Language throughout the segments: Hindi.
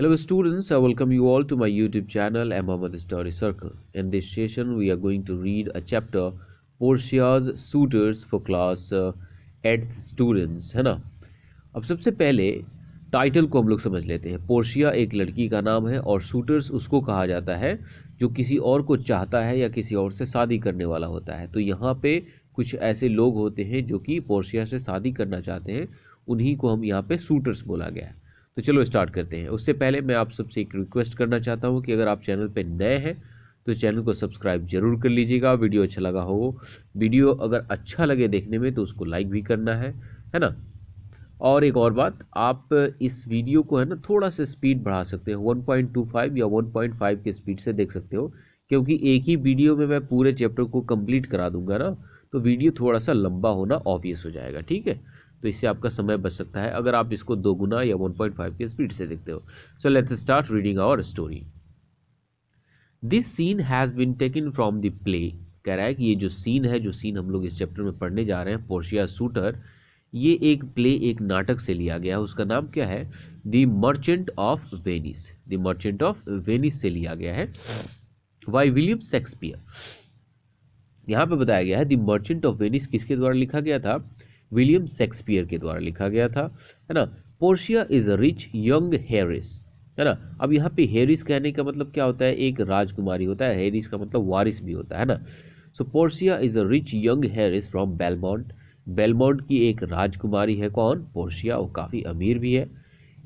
Hello students, I welcome you all to my YouTube channel Muhammad Story Circle. In this session, we are going to read a chapter Portia's suitors for class eighth students है ना अब सबसे पहले टाइटल को हम लोग समझ लेते हैं पोर्शिया एक लड़की का नाम है और सूटर्स उसको कहा जाता है जो किसी और को चाहता है या किसी और से शादी करने वाला होता है तो यहाँ पे कुछ ऐसे लोग होते हैं जो कि पोर्शिया से शादी करना चाहते हैं उन्हीं को हम यहाँ पे सूटर्स बोला गया है तो चलो स्टार्ट करते हैं उससे पहले मैं आप सबसे एक रिक्वेस्ट करना चाहता हूँ कि अगर आप चैनल पर नए हैं तो चैनल को सब्सक्राइब जरूर कर लीजिएगा वीडियो अच्छा लगा हो वीडियो अगर अच्छा लगे देखने में तो उसको लाइक भी करना है है ना और एक और बात आप इस वीडियो को है ना थोड़ा सा स्पीड बढ़ा सकते हो 1.25 या 1.5 के स्पीड से देख सकते हो क्योंकि एक ही वीडियो में मैं पूरे चैप्टर को कंप्लीट करा दूंगा ना तो वीडियो थोड़ा सा लंबा होना ऑबियस हो जाएगा ठीक है तो इससे आपका समय बच सकता है अगर आप इसको दो गुना या वन पॉइंट फाइव के स्पीड से देखते हो so let's start reading our story this scene has been taken from the play कह रहा है कि ये जो सीन है जो सीन हम लोग इस चैप्टर में पढ़ने जा रहे हैं पोर्शिया सूटर ये एक प्ले एक नाटक से लिया गया है उसका नाम क्या है the merchant of Venice the merchant of Venice से लिया गया है वाई विलियम शेक्सपियर यहाँ पे बताया गया है द मर्चेंट ऑफ वेनिस किसके द्वारा लिखा गया था विलियम शेक्सपियर के द्वारा लिखा गया था है ना Portia is a rich young heiress है ना अब यहाँ पे हैरिस कहने का मतलब क्या होता है एक राजकुमारी होता है हैरिस का मतलब वारिस भी होता है ना so Portia is a rich young heiress from Belmont Belmont की एक राजकुमारी है कौन पोर्शिया वो काफ़ी अमीर भी है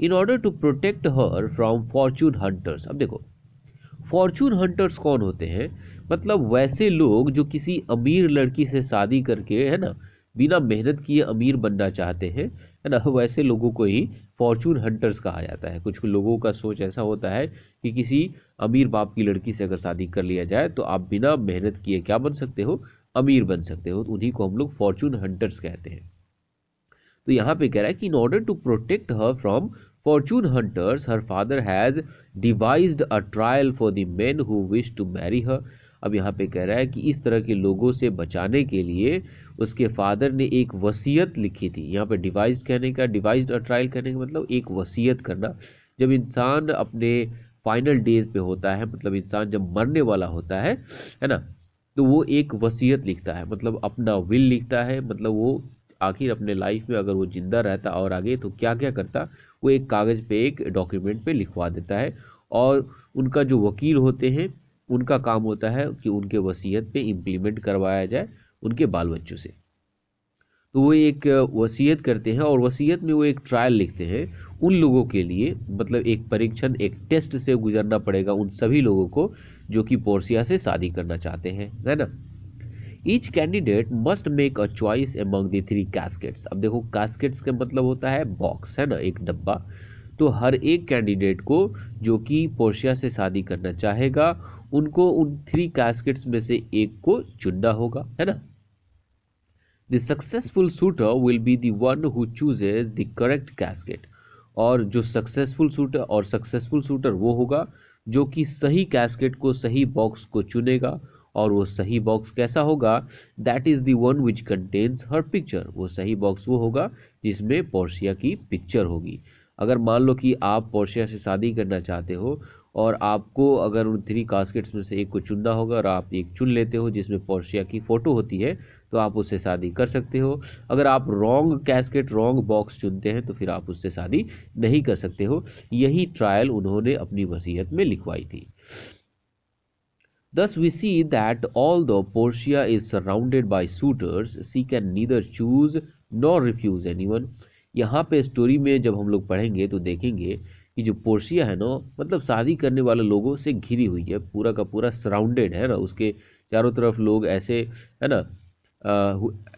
in order to protect her from fortune hunters अब देखो फॉर्चून हंटर्स कौन होते हैं मतलब वैसे लोग जो किसी अमीर लड़की से शादी करके है ना बिना मेहनत किए अमीर बनना चाहते हैं है ना वैसे लोगों को ही फॉर्चून हंटर्स कहा जाता है कुछ लोगों का सोच ऐसा होता है कि किसी अमीर बाप की लड़की से अगर शादी कर लिया जाए तो आप बिना मेहनत किए क्या बन सकते हो अमीर बन सकते हो तो उन्हीं को हम लोग फॉर्चून हंटर्स कहते हैं तो यहाँ पे कह रहा है कि in order to protect her from fortune hunters her father has devised a trial for the men who wish to marry her अब यहाँ पे कह रहा है कि इस तरह के लोगों से बचाने के लिए उसके फादर ने एक वसीयत लिखी थी यहाँ पे डिवाइस कहने का डिवाइस और ट्रायल कहने का मतलब एक वसीयत करना जब इंसान अपने फाइनल डेज पे होता है मतलब इंसान जब मरने वाला होता है है ना तो वो एक वसीयत लिखता है मतलब अपना विल लिखता है मतलब वो आखिर अपने लाइफ में अगर वो ज़िंदा रहता और आगे तो क्या क्या करता वो एक कागज़ पे एक डॉक्यूमेंट पे लिखवा देता है और उनका जो वकील होते हैं उनका काम होता है कि उनके वसीयत पे इम्प्लीमेंट करवाया जाए उनके बाल बच्चों से तो वो एक वसीयत करते हैं और वसीयत में वो एक ट्रायल लिखते हैं उन लोगों के लिए मतलब एक परीक्षण एक टेस्ट से गुजरना पड़ेगा उन सभी लोगों को जो कि पोर्सिया से शादी करना चाहते हैं है ना each candidate must make a choice among the three caskets अब देखो कैस्केट्स का मतलब होता है बॉक्स है ना एक डब्बा तो हर एक कैंडिडेट को जो कि पोर्शिया से शादी करना चाहेगा उनको उन थ्री कैस्केट्स में से एक को चुनना होगा है ना the successful suitor will be the one who chooses the correct casket और जो सक्सेसफुल शूटर और सक्सेसफुल शूटर वो होगा जो कि सही कैस्केट को सही बॉक्स को चुनेगा और वो सही बॉक्स कैसा होगा that is the one which contains her picture वो सही बॉक्स वो होगा जिसमें पोर्शिया की पिक्चर होगी अगर मान लो कि आप पोर्शिया से शादी करना चाहते हो और आपको अगर उन थ्री कास्केट्स में से एक को चुनना होगा और आप एक चुन लेते हो जिसमें पोर्शिया की फ़ोटो होती है तो आप उससे शादी कर सकते हो अगर आप रॉन्ग कैस्केट रॉन्ग बॉक्स चुनते हैं तो फिर आप उससे शादी नहीं कर सकते हो यही ट्रायल उन्होंने अपनी वसीयत में लिखवाई थी thus see that all the Portia is surrounded by suitors she can neither choose choose refuse anyone यहाँ पे स्टोरी में जब हम लोग पढ़ेंगे तो देखेंगे जो पोर्शिया है ना मतलब शादी करने वाले लोगों से घिरी हुई है पूरा का पूरा सराउंडेड है ना उसके चारों तरफ लोग ऐसे है ना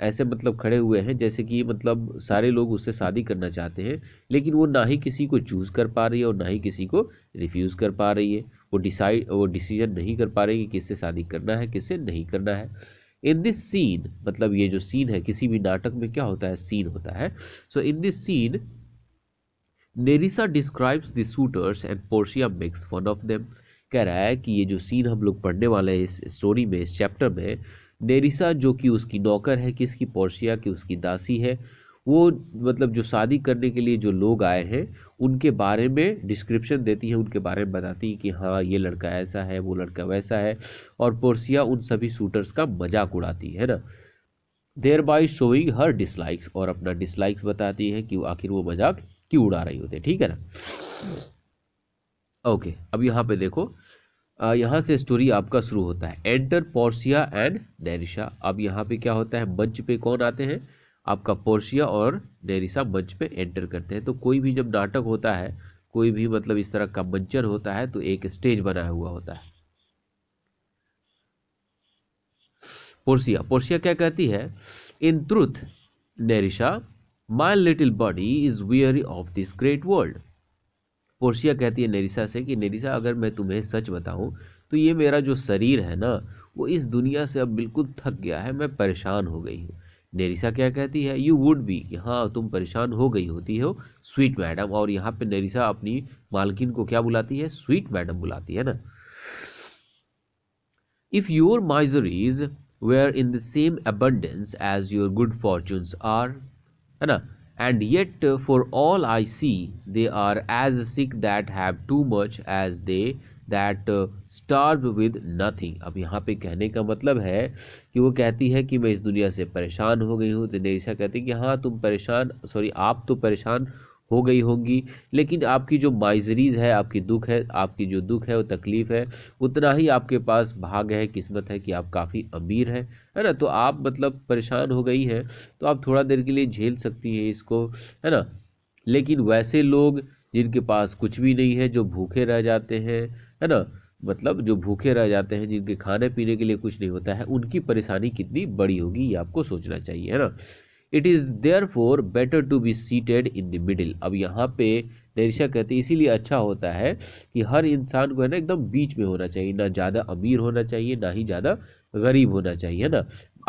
ऐसे मतलब खड़े हुए हैं जैसे कि मतलब सारे लोग उससे शादी करना चाहते हैं लेकिन वो ना ही किसी को चूज़ कर पा रही है और ना ही किसी को रिफ्यूज़ कर पा रही है वो डिसाइड वो डिसीजन नहीं कर पा रही है कि किससे शादी करना है किससे नहीं करना है इन दिस सीन मतलब ये जो सीन है किसी भी नाटक में क्या होता है सीन होता है so in this scene Nerissa describes the suitors and Portia makes one of them कह रहा है कि ये जो सीन हम लोग पढ़ने वाले हैं इस स्टोरी में इस चैप्टर में नेरिसा जो कि उसकी नौकर है किसकी पोर्शिया की उसकी दासी है वो मतलब जो शादी करने के लिए जो लोग आए हैं उनके बारे में डिस्क्रिप्शन देती है उनके बारे में बताती है कि हाँ ये लड़का ऐसा है वो लड़का वैसा है और पोर्सिया उन सभी शूटर्स का मजाक उड़ाती है ना thereby showing her dislikes और अपना डिसलाइक्स बताती है कि आखिर वो मजाक की उड़ा रही होती है ठीक है ना ओके अब यहाँ पे देखो यहाँ से स्टोरी आपका शुरू होता है एंटर पोर्सिया एंड डेरिशा अब यहाँ पे क्या होता है मंच पे कौन आते हैं आपका पोर्सिया और डेरिशा मंच पे एंटर करते हैं तो कोई भी जब नाटक होता है कोई भी मतलब इस तरह का मंचन होता है तो एक स्टेज बना हुआ होता है पोर्सिया पोर्सिया क्या कहती है in truth Nerissa my little body is weary of this great world Portia कहती है नेरिसा से कि नेरिसा अगर मैं तुम्हें सच बताऊं तो ये मेरा जो शरीर है ना वो इस दुनिया से अब बिल्कुल थक गया है मैं परेशान हो गई हूँ नेरिसा क्या कहती है यू वुड बी कि हाँ तुम परेशान हो गई होती हो स्वीट मैडम और यहाँ पे नेरिसा अपनी मालकिन को क्या बुलाती है स्वीट मैडम बुलाती है ना if your miseries were in the same abundance as your good fortunes are है ना and yet for all I see they are as sick that have too much as they that starve with nothing अब यहाँ पे कहने का मतलब है कि वो कहती है कि मैं इस दुनिया से परेशान हो गई हूँ तो नेरिशा कहती है कि हाँ तुम परेशान सॉरी आप तो परेशान हो गई होगी लेकिन आपकी जो बाइजरीज है आपकी दुख है आपकी जो दुख है वो तकलीफ़ है उतना ही आपके पास भाग है किस्मत है कि आप काफ़ी अमीर हैं है ना तो आप मतलब परेशान हो गई हैं तो आप थोड़ा देर के लिए झेल सकती हैं इसको है ना लेकिन वैसे लोग जिनके पास कुछ भी नहीं है जो भूखे रह जाते हैं है ना मतलब जो भूखे रह जाते हैं जिनके खाने पीने के लिए कुछ नहीं होता है उनकी परेशानी कितनी बड़ी होगी ये आपको सोचना चाहिए है ना it is therefore better to be seated in the middle अब यहाँ पे नरिशा कहते हैं इसीलिए अच्छा होता है कि हर इंसान को है ना एकदम बीच में होना चाहिए ना ज़्यादा अमीर होना चाहिए ना ही ज़्यादा गरीब होना चाहिए है ना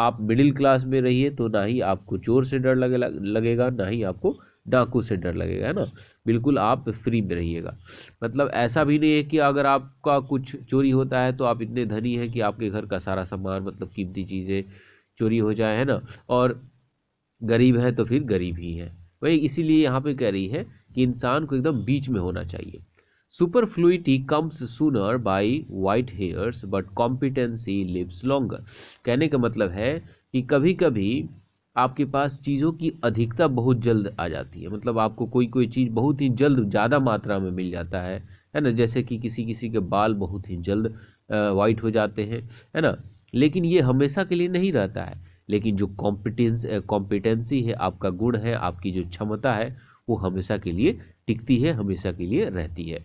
आप मिडिल क्लास में रहिए तो ना ही आपको चोर से डर लगे, लगेगा ना ही आपको डाकू से डर लगेगा है ना बिल्कुल आप फ्री में रहिएगा मतलब ऐसा भी नहीं है कि अगर आपका कुछ चोरी होता है तो आप इतने धनी हैं कि आपके घर का सारा सामान मतलब कीमती चीज़ें चोरी हो जाए है ना और गरीब है तो फिर गरीब ही है वही इसीलिए यहाँ पे कह रही है कि इंसान को एकदम बीच में होना चाहिए superfluity comes sooner by white hairs but competency lives longer कहने का मतलब है कि कभी कभी आपके पास चीज़ों की अधिकता बहुत जल्द आ जाती है मतलब आपको कोई कोई चीज़ बहुत ही जल्द ज़्यादा मात्रा में मिल जाता है है ना जैसे कि किसी किसी के बाल बहुत ही जल्द वाइट हो जाते हैं है ना लेकिन ये हमेशा के लिए नहीं रहता है लेकिन जो कॉम्पिटेंस कॉम्पिटेंसी है आपका गुण है आपकी जो क्षमता है वो हमेशा के लिए टिकती है हमेशा के लिए रहती है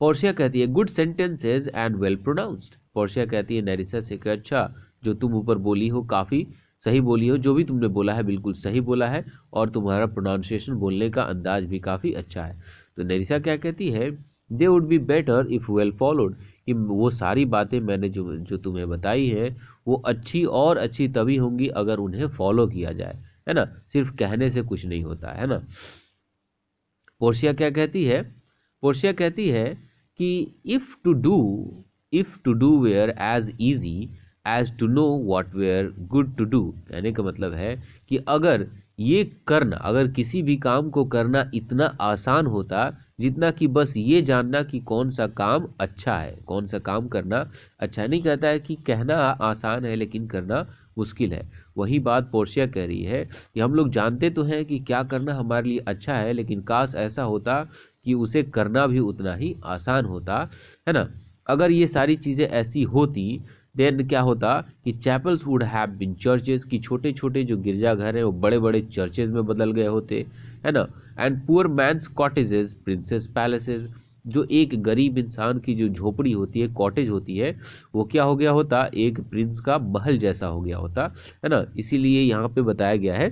पोर्शिया कहती है good sentences and well pronounced Portia कहती है नरिसा से कि अच्छा जो तुम ऊपर बोली हो काफ़ी सही बोली हो जो भी तुमने बोला है बिल्कुल सही बोला है और तुम्हारा प्रोनाउंसिएशन बोलने का अंदाज भी काफ़ी अच्छा है तो नरिसा क्या कहती है they would be better if well followed कि वो सारी बातें मैंने जो जो तुम्हें बताई है वो अच्छी और अच्छी तभी होंगी अगर उन्हें फॉलो किया जाए है ना सिर्फ कहने से कुछ नहीं होता है ना पोर्शिया क्या कहती है पोर्शिया कहती है कि if to do if to do were as easy as to know what were good to do कहने का मतलब है कि अगर ये करना अगर किसी भी काम को करना इतना आसान होता जितना कि बस ये जानना कि कौन सा काम अच्छा है कौन सा काम करना अच्छा नहीं कहता है कि कहना आसान है लेकिन करना मुश्किल है वही बात पोर्शिया कह रही है कि हम लोग जानते तो हैं कि क्या करना हमारे लिए अच्छा है लेकिन काश ऐसा होता कि उसे करना भी उतना ही आसान होता है ना अगर ये सारी चीज़ें ऐसी होती देन क्या होता कि chapels would have been churches कि छोटे छोटे जो गिरजाघर हैं वो बड़े बड़े चर्चेज में बदल गए होते है ना and poor men's cottages princes' palaces जो एक गरीब इंसान की जो झोपड़ी होती है कॉटेज होती है वो क्या हो गया होता एक प्रिंस का महल जैसा हो गया होता है ना इसीलिए यहाँ पे बताया गया है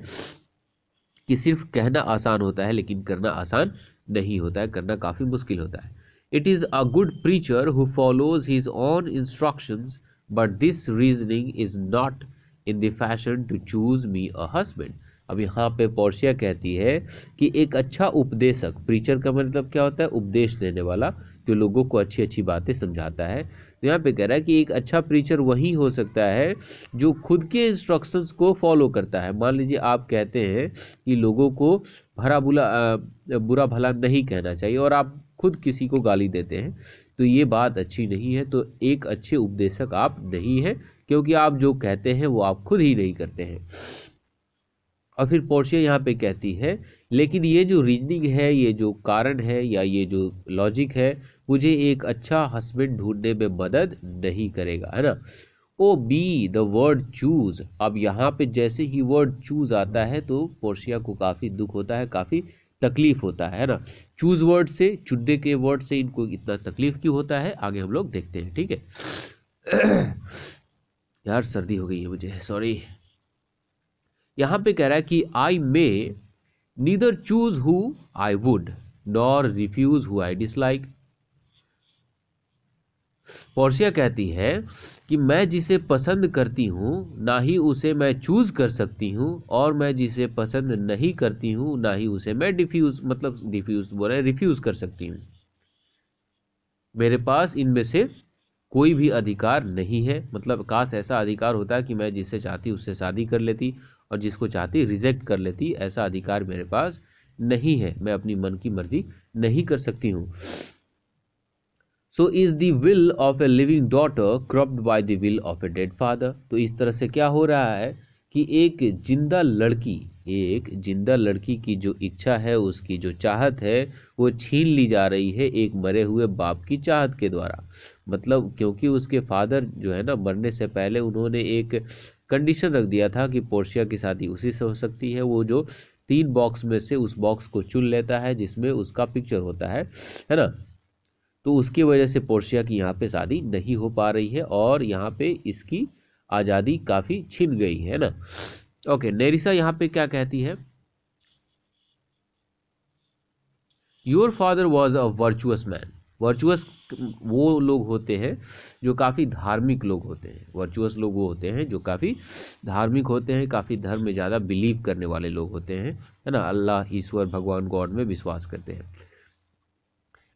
कि सिर्फ कहना आसान होता है लेकिन करना आसान नहीं होता है करना काफ़ी मुश्किल होता है it is a good preacher who follows his own instructions but this reasoning is not in the fashion to choose me a husband अब यहाँ पे पोर्शिया कहती है कि एक अच्छा उपदेशक प्रीचर का मतलब क्या होता है उपदेश देने वाला जो लोगों को अच्छी अच्छी बातें समझाता है तो यहाँ पे कह रहा है कि एक अच्छा प्रीचर वही हो सकता है जो खुद के इंस्ट्रक्शंस को फॉलो करता है मान लीजिए आप कहते हैं कि लोगों को भरा बुला बुरा भला नहीं कहना चाहिए और आप खुद किसी को गाली देते हैं तो ये बात अच्छी नहीं है तो एक अच्छे उपदेशक आप नहीं हैं क्योंकि आप जो कहते हैं वो आप खुद ही नहीं करते हैं और फिर पोर्शिया यहाँ पे कहती है लेकिन ये जो रीजनिंग है ये जो कारण है या ये जो लॉजिक है मुझे एक अच्छा हस्बैंड ढूंढने में मदद नहीं करेगा है ना O be the word choose अब यहाँ पे जैसे ही वर्ड चूज आता है तो पोर्शिया को काफ़ी दुख होता है काफ़ी तकलीफ होता है ना चूज वर्ड से चुनने के वर्ड से इनको इतना तकलीफ क्यों होता है आगे हम लोग देखते हैं ठीक है यार सर्दी हो गई है मुझे सॉरी यहाँ पे कह रहा है कि I may neither choose who I would nor refuse who I dislike Portia कहती है कि मैं जिसे पसंद करती हूँ ना ही उसे मैं चूज कर सकती हूँ और मैं जिसे पसंद नहीं करती हूँ ना ही उसे मैं डिफ्यूज मतलब डिफ्यूज बोल रहे रिफ्यूज कर सकती हूँ मेरे पास इनमें से कोई भी अधिकार नहीं है मतलब काश ऐसा अधिकार होता कि मैं जिसे चाहती उससे शादी कर लेती और जिसको चाहती रिजेक्ट कर लेती ऐसा अधिकार मेरे पास नहीं है मैं अपनी मन की मर्जी नहीं कर सकती हूँ so is the will of a living daughter cropped by the will of a dead father तो इस तरह से क्या हो रहा है कि एक जिंदा लड़की एक जिंदा लड़की की जो इच्छा है उसकी जो चाहत है वो छीन ली जा रही है एक मरे हुए बाप की चाहत के द्वारा मतलब क्योंकि उसके फादर जो है ना मरने से पहले उन्होंने एक कंडीशन रख दिया था कि पोर्शिया की शादी उसी से हो सकती है वो जो तीन बॉक्स में से उस बॉक्स को चुन लेता है जिसमें उसका पिक्चर होता है है ना तो उसकी वजह से पोर्शिया की यहाँ पे शादी नहीं हो पा रही है और यहाँ पे इसकी आज़ादी काफ़ी छिन गई है ना ओके नेरिसा यहाँ पे क्या कहती है your father was a virtuous man virtuous वो लोग होते हैं जो काफ़ी धार्मिक लोग होते हैं वर्चुअस लोग वो होते हैं जो काफ़ी धार्मिक होते हैं काफ़ी धर्म में ज़्यादा बिलीव करने वाले लोग होते हैं है ना अल्लाह ईश्वर भगवान गॉड में विश्वास करते हैं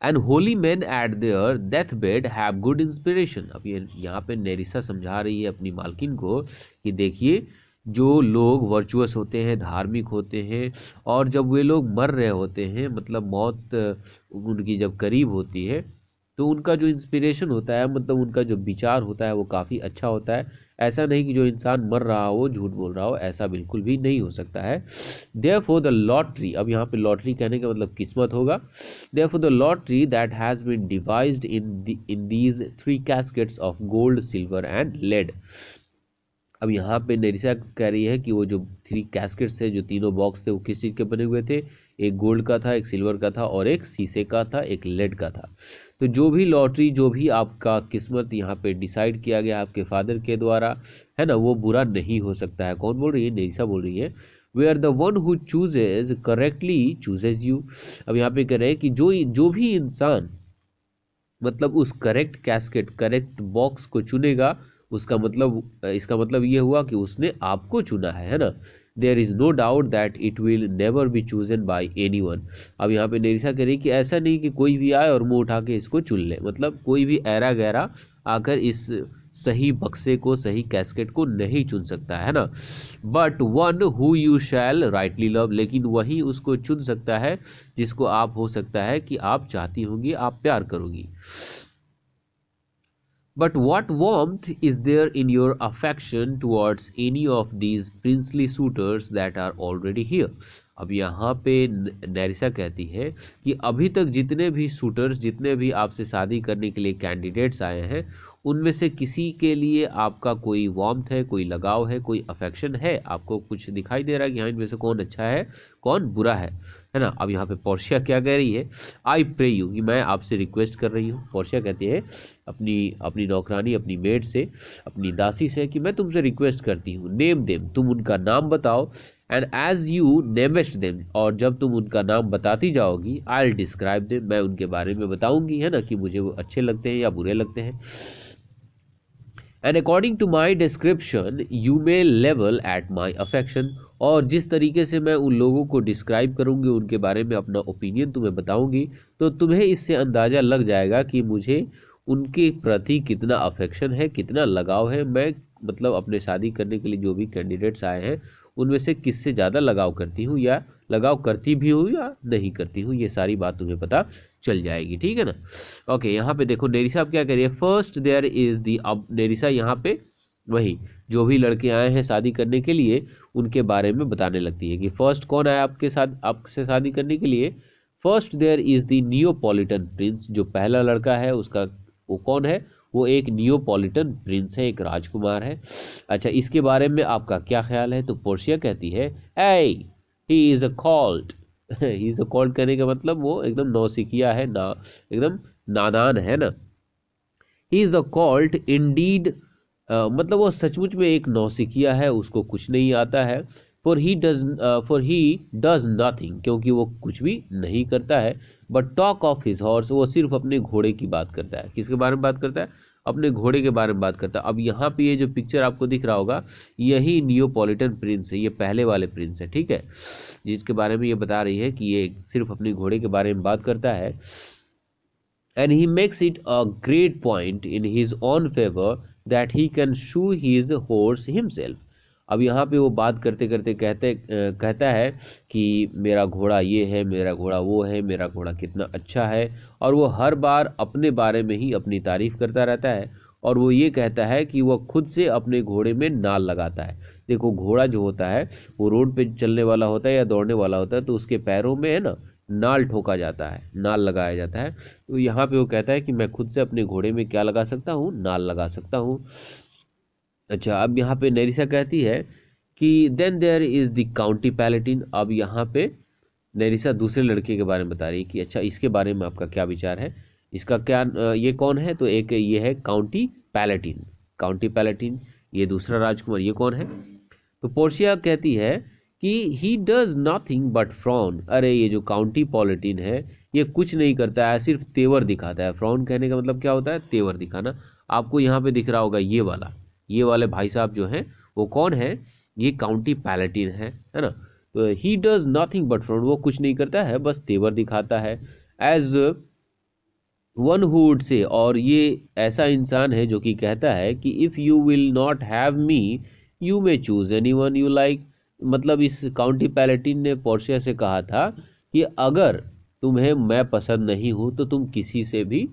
and holy man at their death bed have good inspiration अब ये यहाँ पे नेरिसा समझा रही है अपनी मालकिन को कि देखिए जो लोग वर्चुअस होते हैं धार्मिक होते हैं और जब वे लोग मर रहे होते हैं मतलब मौत उनकी जब करीब होती है तो उनका जो इंस्पिरेशन होता है मतलब उनका जो विचार होता है वो काफ़ी अच्छा होता है ऐसा नहीं कि जो इंसान मर रहा हो झूठ बोल रहा हो ऐसा बिल्कुल भी नहीं हो सकता है देयर फॉर द लॉटरी अब यहाँ पे लॉटरी कहने का मतलब किस्मत होगा therefore the lottery that has been devise in in these three caskets of gold silver and lead अब यहाँ पे नरिसा कह रही है कि वो जो थ्री कैस्केट्स है जो तीनों बॉक्स थे वो किस चीज़ के बने हुए थे एक गोल्ड का था एक सिल्वर का था और एक शीशे का था एक लेड का था तो जो भी लॉटरी जो भी आपका किस्मत यहाँ पे डिसाइड किया गया आपके फादर के द्वारा है ना वो बुरा नहीं हो सकता है कौन बोल रही है नरिसा बोल रही है way are the one who chooses correctly chooses you अब यहाँ पे कह रहे हैं कि जो जो भी इंसान मतलब उस करेक्ट कैस्केट करेक्ट बॉक्स को चुनेगा उसका मतलब इसका मतलब ये हुआ कि उसने आपको चुना है है ना there is no doubt that it will never be chosen by anyone अब यहाँ पे निरिशा कह रही कि ऐसा नहीं कि कोई भी आए और मुँह उठा के इसको चुन ले मतलब कोई भी ऐरा गहरा आकर इस सही बक्से को सही कैस्केट को नहीं चुन सकता है ना but one who you shall rightly love लेकिन वही उसको चुन सकता है जिसको आप हो सकता है कि आप चाहती होंगी आप प्यार करोगी But what warmth is there in your affection towards any of these princely suitors that are already here? अब यहाँ पे नैरिसा कहती है कि अभी तक जितने भी शूटर्स जितने भी आपसे शादी करने के लिए कैंडिडेट्स आए हैं उनमें से किसी के लिए आपका कोई वॉम्थ है कोई लगाव है कोई अफेक्शन है आपको कुछ दिखाई दे रहा है कि हाँ इनमें से कौन अच्छा है कौन बुरा है है ना अब यहाँ पे पोर्शिया क्या कह रही है आई प्रे यू कि मैं आपसे रिक्वेस्ट कर रही हूँ पोर्शिया कहती है अपनी अपनी नौकरानी अपनी मेड से अपनी दासी से कि मैं तुमसे रिक्वेस्ट करती हूँ नेम देम तुम उनका नाम बताओ and as you namest them और जब तुम उनका नाम बताती जाओगी आई डिस्क्राइब देम मैं उनके बारे में बताऊँगी है ना कि मुझे वो अच्छे लगते हैं या बुरे लगते हैं and according to my description you may level at my affection और जिस तरीके से मैं उन लोगों को डिस्क्राइब करूँगी उनके बारे में अपना ओपिनियन तुम्हें बताऊँगी तो तुम्हें इससे अंदाज़ा लग जाएगा कि मुझे उनके प्रति कितना अफेक्शन है कितना लगाव है मैं मतलब अपने शादी करने के लिए जो भी कैंडिडेट्स आए हैं उनमें से किससे ज़्यादा लगाव करती हूँ या लगाव करती भी हूँ या नहीं करती हूँ ये सारी बात तुम्हें पता चल जाएगी ठीक है ना ओके यहाँ पे देखो नेरिसा अब क्या कह रही है फर्स्ट देयर इज़ दी अब नेरिसा यहाँ पे वही जो भी लड़के आए हैं शादी करने के लिए उनके बारे में बताने लगती है कि फर्स्ट कौन आया आपके साथ आपसे शादी करने के लिए first there is the Neapolitan prince जो पहला लड़का है उसका वो कौन है वो एक न्योपोलिटन प्रिंस है एक राजकुमार है अच्छा इसके बारे में आपका क्या ख्याल है तो पोर्शिया कहती है ay he is a colt he is a colt करने का मतलब वो एकदम नौसिकिया है ना एकदम नादान है ना he is a colt deed मतलब वो सचमुच में एक नौसिकिया है उसको कुछ नहीं आता है for he does for he does nothing क्योंकि वो कुछ भी नहीं करता है but talk of his horse वो सिर्फ अपने घोड़े की बात करता है किसके बारे में बात करता है अपने घोड़े के बारे में बात करता है अब यहाँ पे ये जो पिक्चर आपको दिख रहा होगा यही नियोपोलिटन प्रिंस है ये पहले वाले प्रिंस है ठीक है जिसके बारे में ये बता रही है कि ये सिर्फ अपने घोड़े के बारे में बात करता है and he makes it a great point in his own favour that he can shoe his horse himself अब यहाँ पे वो बात करते करते कहते कहता है कि मेरा घोड़ा ये है मेरा घोड़ा वो है मेरा घोड़ा कितना अच्छा है और वो हर बार अपने बारे में ही अपनी तारीफ़ करता रहता है और वो ये कहता है कि वह खुद से अपने घोड़े में नाल लगाता है देखो घोड़ा जो होता है वो रोड पे चलने वाला होता है या दौड़ने वाला होता है तो उसके पैरों में है ना नाल ठोका जाता है नाल लगाया जाता है तो यहाँ पे वो कहता है कि मैं खुद से अपने घोड़े में क्या लगा सकता हूँ नाल लगा सकता हूँ अच्छा अब यहाँ पे नरिसा कहती है कि then there is the county Palatine अब यहाँ पे नरिसा दूसरे लड़के के बारे में बता रही है कि अच्छा इसके बारे में आपका क्या विचार है इसका क्या ये कौन है तो एक ये है काउंटी पैलेटिन काउंटी पैलेटिन ये दूसरा राजकुमार ये कौन है तो पोर्शिया कहती है कि he does nothing but frown अरे ये जो काउंटी पॉलिटिन है ये कुछ नहीं करता है सिर्फ तेवर दिखाता है फ्रॉन कहने का मतलब क्या होता है तेवर दिखाना आपको यहाँ पे दिख रहा होगा ये वाला ये वाले भाई साहब जो हैं वो कौन है ये काउंटी पैलेटिन है है ना तो he does nothing but fraud वो कुछ नहीं करता है बस तेवर दिखाता है एज वन हुड से और ये ऐसा इंसान है जो कि कहता है कि if you will not have me you may choose anyone you like मतलब इस काउंटी पैलेटिन ने पोर्शिया से कहा था कि अगर तुम्हें मैं पसंद नहीं हूँ तो तुम किसी से भी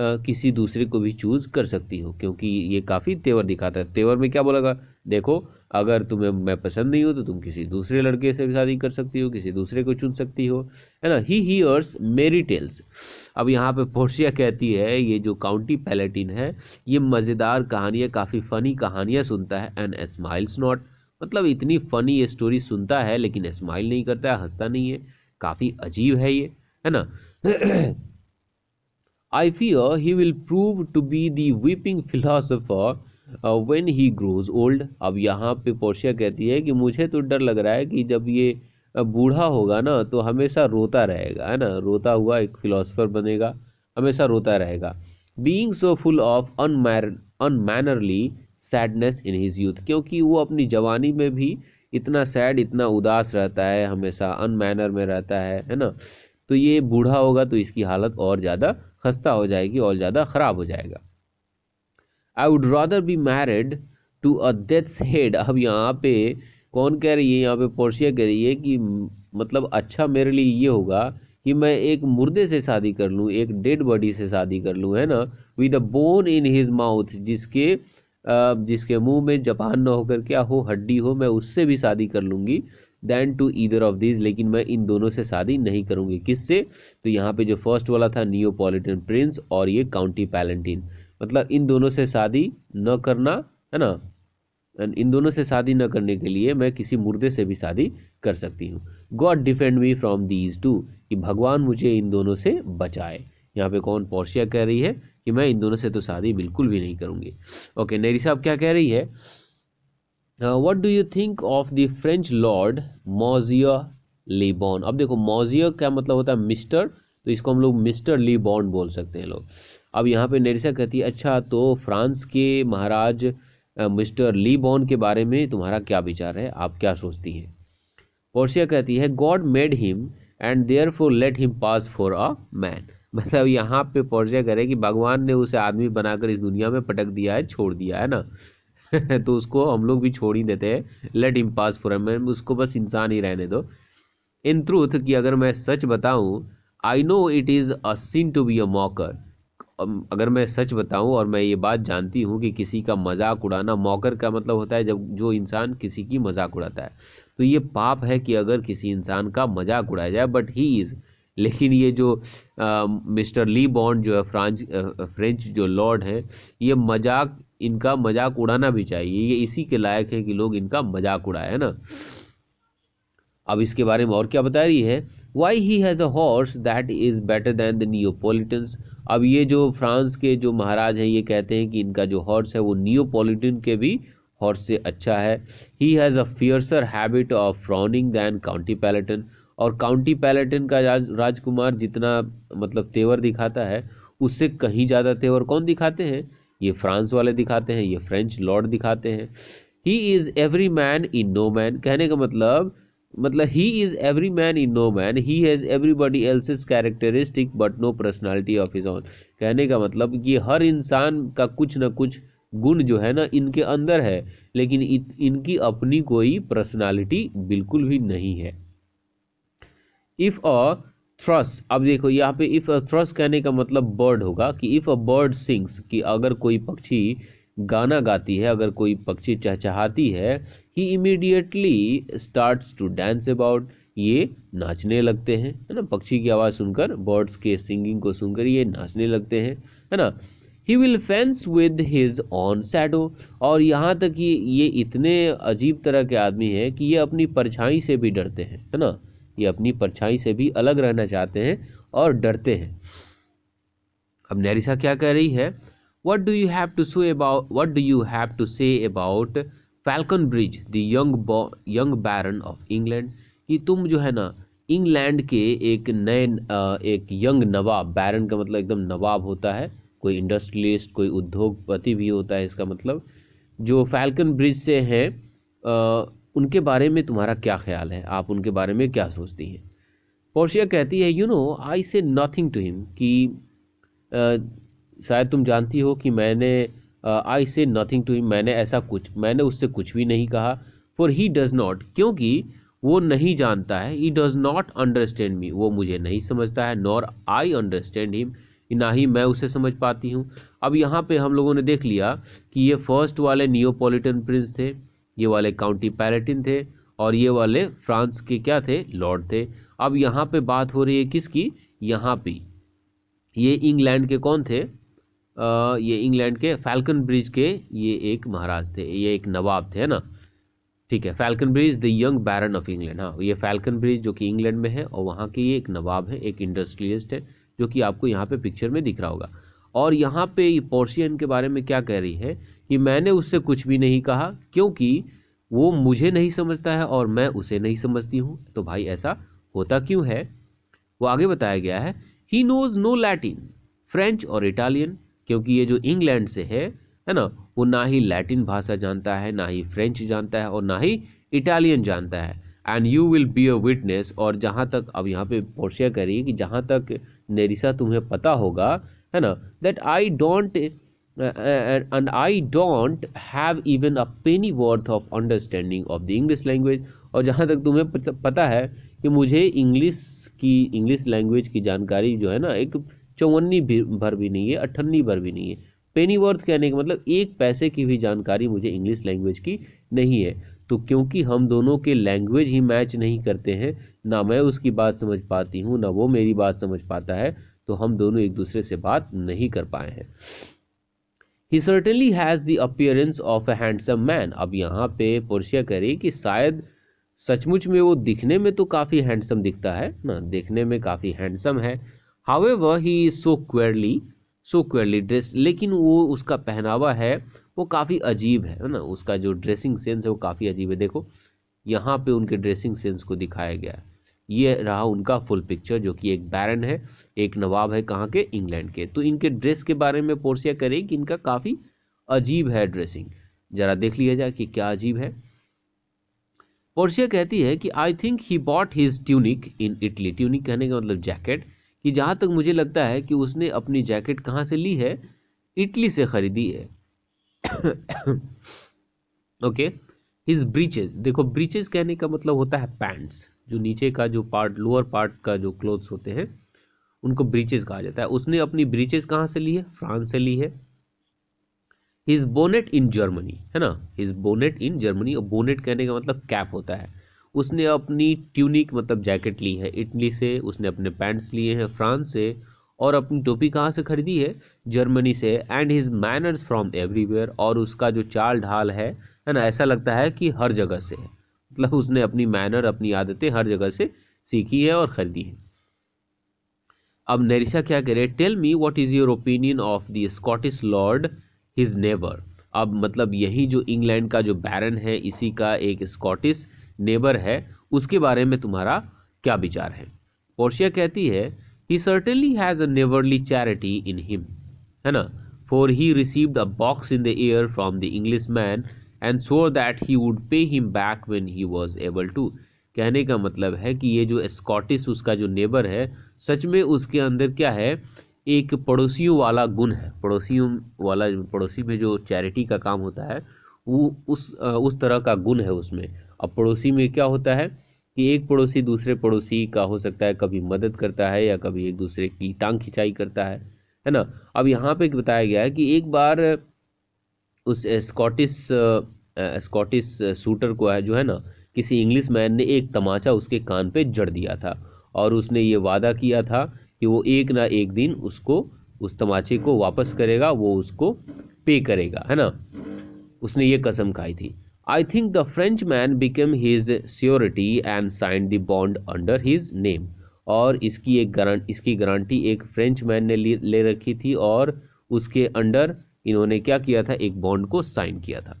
किसी दूसरे को भी चूज़ कर सकती हो क्योंकि ये काफ़ी तेवर दिखाता है तेवर में क्या बोलेगा देखो अगर तुम्हें मैं पसंद नहीं हो तो तुम किसी दूसरे लड़के से भी शादी कर सकती हो किसी दूसरे को चुन सकती हो है ना ही ही अर्स मेरी टेल्स अब यहाँ पे पोर्सिया कहती है ये जो काउंटी पैलेटिन है ये मज़ेदार कहानियाँ काफ़ी फ़नी कहानियाँ सुनता है एंड स्माइल्स नॉट मतलब इतनी फ़नी ये स्टोरी सुनता है लेकिन स्माइल नहीं करता है हंसता नहीं है काफ़ी अजीब है ये है ना I fear he will prove to be the weeping philosopher uh, when he grows old. अब यहाँ पे पोर्शिया कहती है कि मुझे तो डर लग रहा है कि जब ये बूढ़ा होगा ना तो हमेशा रोता रहेगा है ना रोता हुआ एक फिलोसफर बनेगा हमेशा रोता रहेगा being so full of unmannerly sadness in his youth क्योंकि वो अपनी जवानी में भी इतना सैड इतना उदास रहता है हमेशा अनमैनर में रहता है है ना तो ये बूढ़ा होगा तो इसकी हालत और ज़्यादा खस्ता हो जाएगी और ज़्यादा ख़राब हो जाएगा I would rather be married to a death's head अब यहाँ पे कौन कह रही है यहाँ पे पोर्शिया कह रही है कि मतलब अच्छा मेरे लिए ये होगा कि मैं एक मुर्दे से शादी कर लूँ एक डेड बॉडी से शादी कर लूँ है ना with a bone in his mouth जिसके जिसके मुंह में जापान ना होकर क्या हो हड्डी हो मैं उससे भी शादी कर लूँगी than to either of these लेकिन मैं इन दोनों से शादी नहीं करूँगी किससे तो यहाँ पे जो फर्स्ट वाला था नियोपोलिटन प्रिंस और ये काउंटी पैलेंटीन मतलब इन दोनों से शादी न करना है ना एंड इन दोनों से शादी न करने के लिए मैं किसी मुर्दे से भी शादी कर सकती हूँ God defend me from these two कि भगवान मुझे इन दोनों से बचाए यहाँ पे कौन पोर्शिया कह रही है कि मैं इन दोनों से तो शादी बिल्कुल भी नहीं करूँगी ओके नेरी साहब क्या कह रही है what do you think of the French lord Monsieur लीबॉन अब देखो मोजिया क्या मतलब होता है मिस्टर तो इसको हम लोग मिस्टर लीबॉन बोल सकते हैं लोग अब यहाँ पे नरिशा कहती है अच्छा तो फ्रांस के महाराज मिस्टर लीबॉन के बारे में तुम्हारा क्या विचार है आप क्या सोचती हैं पोर्सिया कहती है God made him and therefore let him pass for a man मतलब यहाँ पे पोर्सिया कह रहे हैं कि भगवान ने उसे आदमी बनाकर इस दुनिया में पटक दिया है छोड़ दिया है ना तो उसको हम लोग भी छोड़ ही देते हैं लेट इम पास फॉर मैम उसको बस इंसान ही रहने दो इन ट्रूथ कि अगर मैं सच बताऊँ I know it is a sin to be a mocker अगर मैं सच बताऊं और मैं ये बात जानती हूं कि किसी का मजाक उड़ाना मौकर का मतलब होता है जब जो इंसान किसी की मजाक उड़ाता है तो ये पाप है कि अगर किसी इंसान का मजाक उड़ाया जाए बट ही इज़ लेकिन ये जो आ, मिस्टर ली बॉन्ड जो है फ्रांच फ्रेंच जो लॉर्ड हैं ये मजाक इनका मजाक उड़ाना भी चाहिए ये इसी के लायक है कि लोग इनका मजाक उड़ाए है ना अब इसके बारे में और क्या बता रही है why he has a horse that is better than the Neapolitan's अब ये जो फ्रांस के जो महाराज हैं ये कहते हैं कि इनका जो हॉर्स है वो नियोपोलिटन के भी हॉर्स से अच्छा है he has a fiercer habit of frowning than county Palatine और काउंटी पैलेटन का राज राजकुमार जितना मतलब तेवर दिखाता है उससे कहीं ज़्यादा तेवर कौन दिखाते हैं ये फ्रांस वाले दिखाते हैं ये फ्रेंच लॉर्ड दिखाते हैं he is every man in no man कहने का मतलब मतलब he is every man in no man he has else else's characteristic but no personality of his own कहने का मतलब कि हर इंसान का कुछ ना कुछ गुण जो है ना इनके अंदर है लेकिन इनकी अपनी कोई पर्सनालिटी बिल्कुल भी नहीं है इफ़ अ थ्रस अब देखो यहाँ पे इफ़ थ्रस कहने का मतलब बर्ड होगा कि इफ़ अ बर्ड सिंग्स कि अगर कोई पक्षी गाना गाती है अगर कोई पक्षी चहचहाती है he immediately starts to dance about ये नाचने लगते हैं है ना पक्षी की आवाज़ सुनकर बर्ड्स के सिंगिंग को सुनकर ये नाचने लगते हैं है ना he will fence with his own shadow और यहाँ तक कि ये इतने अजीब तरह के आदमी हैं कि ये अपनी परछाई से भी डरते हैं है ना ये अपनी परछाई से भी अलग रहना चाहते हैं और डरते हैं अब नैरिसा क्या कह रही है what do you have to so about what do you have to say about Falconbridge the young young baron of England कि तुम जो है ना इंग्लैंड के एक नए एक यंग नवाब बैरन का मतलब एकदम नवाब होता है कोई इंडस्ट्रियलिस्ट कोई उद्योगपति भी होता है इसका मतलब जो फैल्कन ब्रिज से हैं उनके बारे में तुम्हारा क्या ख्याल है आप उनके बारे में क्या सोचती हैं पोर्शिया कहती है यू नो आई से नथिंग टू हिम कि शायद तुम जानती हो कि मैंने आई से नथिंग टू हिम मैंने ऐसा कुछ मैंने उससे कुछ भी नहीं कहा फॉर ही डज़ नॉट क्योंकि वो नहीं जानता है he does not understand me वो मुझे नहीं समझता है नॉर आई अंडरस्टैंड हिम ना ही मैं उसे समझ पाती हूँ अब यहाँ पे हम लोगों ने देख लिया कि ये फर्स्ट वाले नियोपोलिटन प्रिंस थे ये वाले काउंटी पैलेटिन थे और ये वाले फ्रांस के क्या थे लॉर्ड थे अब यहाँ पे बात हो रही है किसकी यहाँ पे ये इंग्लैंड के कौन थे आ, ये इंग्लैंड के फैल्कन ब्रिज के ये एक महाराज थे ये एक नवाब थे है ना ठीक है Falconbridge the young baron of England हाँ ये फैल्कन ब्रिज जो कि इंग्लैंड में है और वहाँ के ये एक नवाब है एक इंडस्ट्रियलिस्ट है जो कि आपको यहाँ पे पिक्चर में दिख रहा होगा और यहाँ पे ये पोर्शियन के बारे में क्या कह रही है कि मैंने उससे कुछ भी नहीं कहा क्योंकि वो मुझे नहीं समझता है और मैं उसे नहीं समझती हूँ तो भाई ऐसा होता क्यों है वो आगे बताया गया है he knows no Latin French और इटालियन क्योंकि ये जो इंग्लैंड से है है ना वो ना ही लैटिन भाषा जानता है ना ही फ्रेंच जानता है और ना ही इटालियन जानता है and you will be a witness और जहाँ तक अब यहाँ पे पोर्शिया करिए कि जहाँ तक नेरिसा तुम्हें पता होगा है ना that I don't uh, uh and I don't have even a penny worth of understanding of the English language और जहाँ तक तुम्हें पता है कि मुझे इंग्लिश की इंग्लिश लैंग्वेज की जानकारी जो है ना एक चौवन्नी भर भी नहीं है अट्ठन्नी भर भी नहीं है पेनी वर्थ कहने का मतलब एक पैसे की भी जानकारी मुझे इंग्लिश लैंग्वेज की नहीं है तो क्योंकि हम दोनों के लैंग्वेज ही मैच नहीं करते हैं ना मैं उसकी बात समझ पाती हूँ ना वो मेरी बात समझ पाता है तो हम दोनों एक दूसरे से बात नहीं कर पाए हैं he certainly has the appearance of a handsome man अब यहाँ पे रही है कि शायद सचमुच में वो दिखने में तो काफ़ी हैंडसम दिखता है ना देखने में काफ़ी हैंडसम है व ही सो क्वेरली सो क्वेरली ड्रेस्ड लेकिन वो उसका पहनावा है वो काफ़ी अजीब है ना उसका जो ड्रेसिंग सेंस है वो काफ़ी अजीब है देखो यहाँ पे उनके ड्रेसिंग सेंस को दिखाया गया है ये रहा उनका फुल पिक्चर जो कि एक बैरन है एक नवाब है कहाँ के इंग्लैंड के तो इनके ड्रेस के बारे में पोर्सिया कह रही कि इनका काफ़ी अजीब है ड्रेसिंग ज़रा देख लिया जाए कि क्या अजीब है पोर्सिया कहती है कि I think he bought his tunic in Italy tunic कहने का मतलब जैकेट कि जहाँ तक मुझे लगता है कि उसने अपनी जैकेट कहाँ से ली है इटली से खरीदी है ओके हिज ब्रीचेज देखो ब्रीचेज कहने का मतलब होता है पैंट्स जो नीचे का जो पार्ट लोअर पार्ट का जो क्लोथ्स होते हैं उनको ब्रीचेस कहा जाता है उसने अपनी ब्रीचेस कहाँ से ली है फ्रांस से ली है हिज बोनेट इन जर्मनी है ना हिज बोनेट इन जर्मनी और बोनेट कहने का मतलब कैप होता है उसने अपनी ट्यूनिक मतलब जैकेट ली है इटली से उसने अपने पैंट्स लिए हैं फ्रांस से और अपनी टोपी कहाँ से खरीदी है जर्मनी से and his manners from everywhere और उसका जो चाल ढाल है है ना ऐसा लगता है कि हर जगह से है मतलब उसने अपनी मैनर अपनी आदतें हर जगह से सीखी है और खरीदी है अब नरिशा क्या कह रहे tell me what is your opinion of the Scottish lord his neighbour अब मतलब यही जो इंग्लैंड का जो बैरन है इसी का एक स्कॉटिश नेबर है उसके बारे में तुम्हारा क्या विचार है पोर्शिया कहती है he certainly has a neighbourly charity in him है ना for he received a box in the ear from the Englishman and swore that he would pay him back when he was able to कहने का मतलब है कि ये जो स्कॉटिश उसका जो नेबर है सच में उसके अंदर क्या है एक पड़ोसियों वाला गुण है पड़ोसियों वाला पड़ोसी में जो चैरिटी का काम होता है वो उस उस तरह का गुण है उसमें अब पड़ोसी में क्या होता है कि एक पड़ोसी दूसरे पड़ोसी का हो सकता है कभी मदद करता है या कभी एक दूसरे की टांग खिंचाई करता है है ना अब यहाँ पे बताया गया है कि एक बार उस स्कॉटिश स्कॉटिश शूटर को है जो है ना किसी इंग्लिश मैन ने एक तमाचा उसके कान पे जड़ दिया था और उसने ये वादा किया था कि वो एक ना एक दिन उसको उस तमाचे को वापस करेगा वो उसको पे करेगा है ना उसने ये कसम खाई थी I think the Frenchman become his surety and sign the bond under his name और इसकी एक गारंट इसकी गारंटी एक फ्रेंच मैन ने ले रखी थी और उसके अंडर इन्होंने क्या किया था एक बॉन्ड को साइन किया था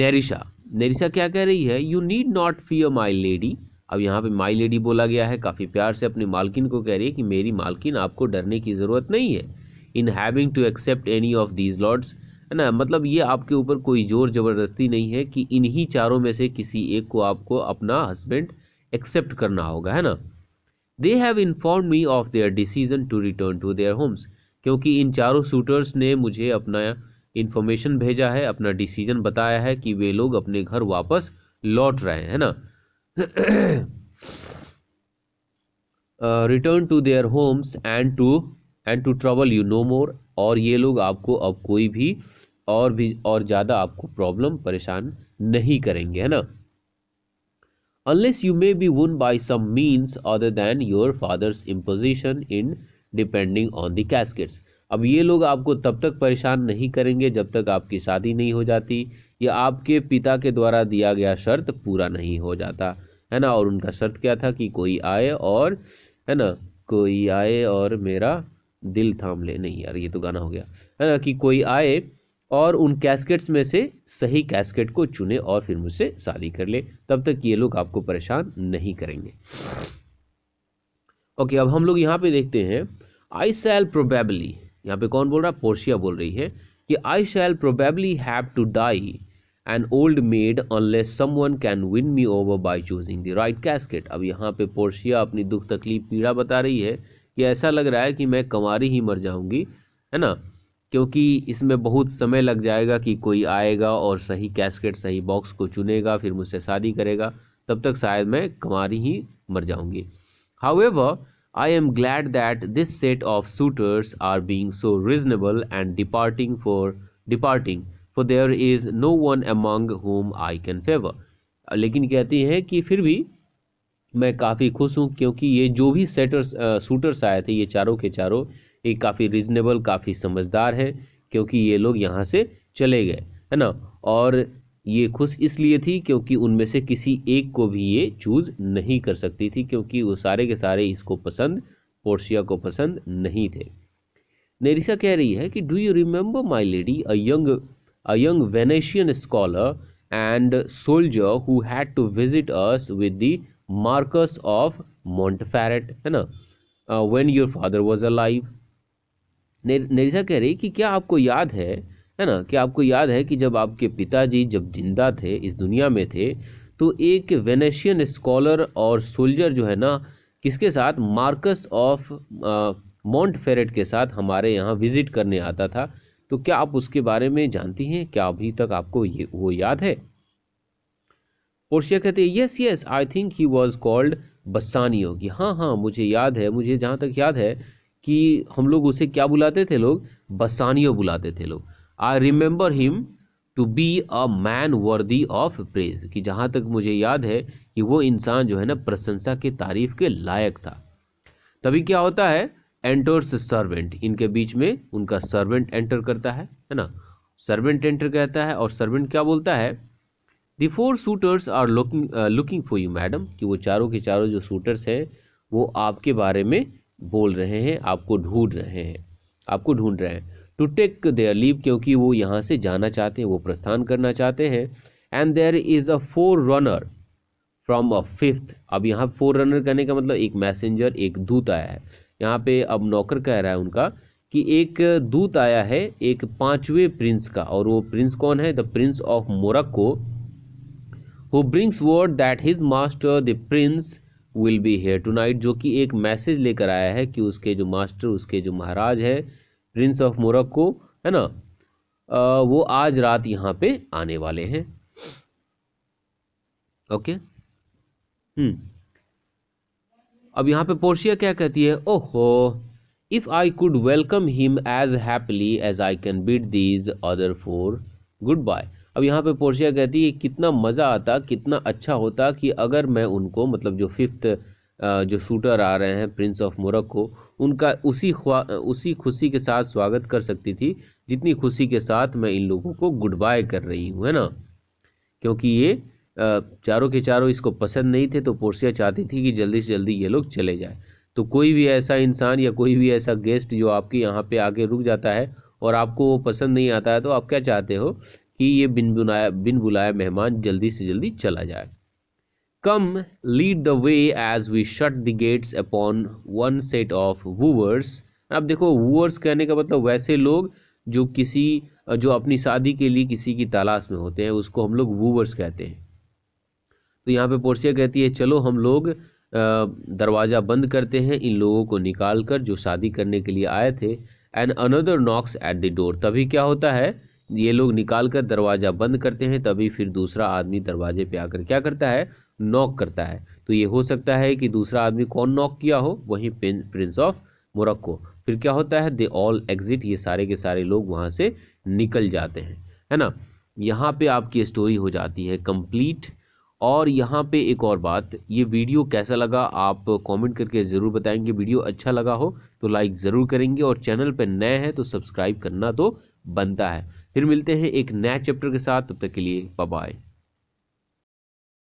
नेरिशा नेरिशा क्या कह रही है you need not fear my lady अब यहाँ पे माई लेडी बोला गया है काफ़ी प्यार से अपनी मालकिन को कह रही है कि मेरी मालकिन आपको डरने की ज़रूरत नहीं है in having to accept any of these lords है ना मतलब ये आपके ऊपर कोई ज़ोर ज़बरदस्ती नहीं है कि इन्हीं चारों में से किसी एक को आपको अपना हस्बैंड एक्सेप्ट करना होगा है ना they have informed me of their decision to return to their homes क्योंकि इन चारों शूटर्स ने मुझे अपना इन्फॉर्मेशन भेजा है अपना डिसीजन बताया है कि वे लोग अपने घर वापस लौट रहे हैं ना return to their homes and to and to trouble you no more और ये लोग आपको अब कोई भी और भी और ज़्यादा आपको प्रॉब्लम परेशान नहीं करेंगे है ना unless you may be won by some means other than your father's imposition in depending on the caskets अब ये लोग आपको तब तक परेशान नहीं करेंगे जब तक आपकी शादी नहीं हो जाती या आपके पिता के द्वारा दिया गया शर्त पूरा नहीं हो जाता है ना और उनका शर्त क्या था कि कोई आए और है ना कोई आए और मेरा दिल थाम ले नहीं यार ये तो गाना हो गया है ना कि कोई आए और उन कैस्केट्स में से सही कैस्केट को चुने और फिर मुझसे शादी कर ले तब तक ये लोग आपको परेशान नहीं करेंगे ओके अब हम लोग यहाँ पे देखते हैं आई शैल प्रोबेबली यहाँ पे कौन बोल रहा है पोर्शिया बोल रही है कि I shall probably have to die an old maid unless one can win me over by choosing the right casket अब यहाँ पे पोर्शिया अपनी दुख तकलीफ पीड़ा बता रही है कि ऐसा लग रहा है कि मैं कंवारी ही मर जाऊँगी है ना क्योंकि इसमें बहुत समय लग जाएगा कि कोई आएगा और सही कैस्केट सही बॉक्स को चुनेगा फिर मुझसे शादी करेगा तब तक शायद मैं कंवारी ही मर जाऊँगी however I am glad that this set of suitors are being so reasonable and departing for departing for there is no one among whom I can favor लेकिन कहती हैं कि फिर भी मैं काफ़ी खुश हूँ क्योंकि ये जो भी सेटर्स शूटर्स आए थे ये चारों के चारों ये काफ़ी रिजनेबल काफ़ी समझदार हैं क्योंकि ये लोग यहाँ से चले गए है ना और ये खुश इसलिए थी क्योंकि उनमें से किसी एक को भी ये चूज़ नहीं कर सकती थी क्योंकि वो सारे के सारे इसको पसंद पोर्शिया को पसंद नहीं थे नेरिसा कह रही है कि do you remember my lady अंग अंग Venetian scholar and soldier who had to visit us with the marquis of Montferrat है ना when your father was alive Nerissa कह रही कि क्या आपको याद है है ना कि आपको याद है कि जब आपके पिताजी जब जिंदा थे इस दुनिया में थे तो एक वेनेशियन स्कॉलर और सोल्जर जो है ना किसके साथ मार्कस ऑफ माउंट फेरेट के साथ हमारे यहाँ विजिट करने आता था तो क्या आप उसके बारे में जानती हैं क्या अभी तक आपको ये वो याद है पोर्शिया कहते हैं yes yes I think he was called Bassanio होगी हाँ हाँ मुझे याद है मुझे जहाँ तक याद है कि हम लोग उसे क्या बुलाते थे लोग बसानियो बुलाते थे लोग I remember him to be a man worthy of praise कि जहाँ तक मुझे याद है कि वो इंसान जो है ना प्रशंसा की तारीफ के लायक था तभी क्या होता है एंटर्स सर्वेंट इनके बीच में उनका सर्वेंट एंटर करता है है ना सर्वेंट एंटर कहता है और सर्वेंट क्या बोलता है the four suitors are looking looking for you madam कि वो चारों के चारों जो सूटर्स हैं वो आपके बारे में बोल रहे हैं आपको ढूंढ रहे हैं आपको ढूंढ रहे हैं टू टेक देयर लीव क्योंकि वो यहाँ से जाना चाहते हैं वो प्रस्थान करना चाहते हैं and there is a forerunner from a fifth अब यहाँ फोर रनर कहने का मतलब एक मैसेंजर एक दूत आया है यहाँ पे अब नौकर कह रहा है उनका कि एक दूत आया है एक पांचवे प्रिंस का और वो प्रिंस कौन है the prince of Morocco who brings word that his master the prince will be here tonight जो कि एक मैसेज लेकर आया है कि उसके जो मास्टर उसके जो महाराज है प्रिंस ऑफ मोरक्को है ना आ, वो आज रात यहाँ पे आने वाले हैं ओके हम्म अब यहाँ पे पोर्शिया क्या कहती है ओहो if I could welcome him as happily as I can bid these other four goodbye अब यहाँ पे पोर्शिया कहती है कितना मज़ा आता कितना अच्छा होता कि अगर मैं उनको मतलब जो फिफ्थ जो शूटर आ रहे हैं प्रिंस ऑफ मोरक्को उनका उसी ख्वा उसी खुशी के साथ स्वागत कर सकती थी जितनी खुशी के साथ मैं इन लोगों को गुड बाय कर रही हूँ है ना क्योंकि ये चारों के चारों इसको पसंद नहीं थे तो पोर्सिया चाहती थी कि जल्दी से जल्दी ये लोग चले जाए तो कोई भी ऐसा इंसान या कोई भी ऐसा गेस्ट जो आपके यहाँ पे आके रुक जाता है और आपको वो पसंद नहीं आता है तो आप क्या चाहते हो कि ये बिन बुलाया बिन बुलाया मेहमान जल्दी से जल्दी चला जाए come lead the way as we shut the gates upon one set of wooers अब देखो वूवर्स कहने का मतलब वैसे लोग जो किसी जो अपनी शादी के लिए किसी की तलाश में होते हैं उसको हम लोग वूवर्स कहते हैं तो यहाँ पे पोर्सिया कहती है चलो हम लोग दरवाज़ा बंद करते हैं इन लोगों को निकाल कर जो शादी करने के लिए आए थे and another knocks at the door तभी क्या होता है ये लोग निकाल कर दरवाज़ा बंद करते हैं तभी फिर दूसरा आदमी दरवाजे पे आकर क्या करता है नॉक करता है तो ये हो सकता है कि दूसरा आदमी कौन नॉक किया हो वही प्रिंस ऑफ मोरक्को फिर क्या होता है दे ऑल एग्जिट ये सारे के सारे लोग वहाँ से निकल जाते हैं है ना यहाँ पे आपकी स्टोरी हो जाती है कंप्लीट और यहाँ पे एक और बात ये वीडियो कैसा लगा आप कमेंट करके ज़रूर बताएंगे वीडियो अच्छा लगा हो तो लाइक ज़रूर करेंगे और चैनल पर नए हैं तो सब्सक्राइब करना तो बनता है फिर मिलते हैं एक नए चैप्टर के साथ तब तक के लिए बाय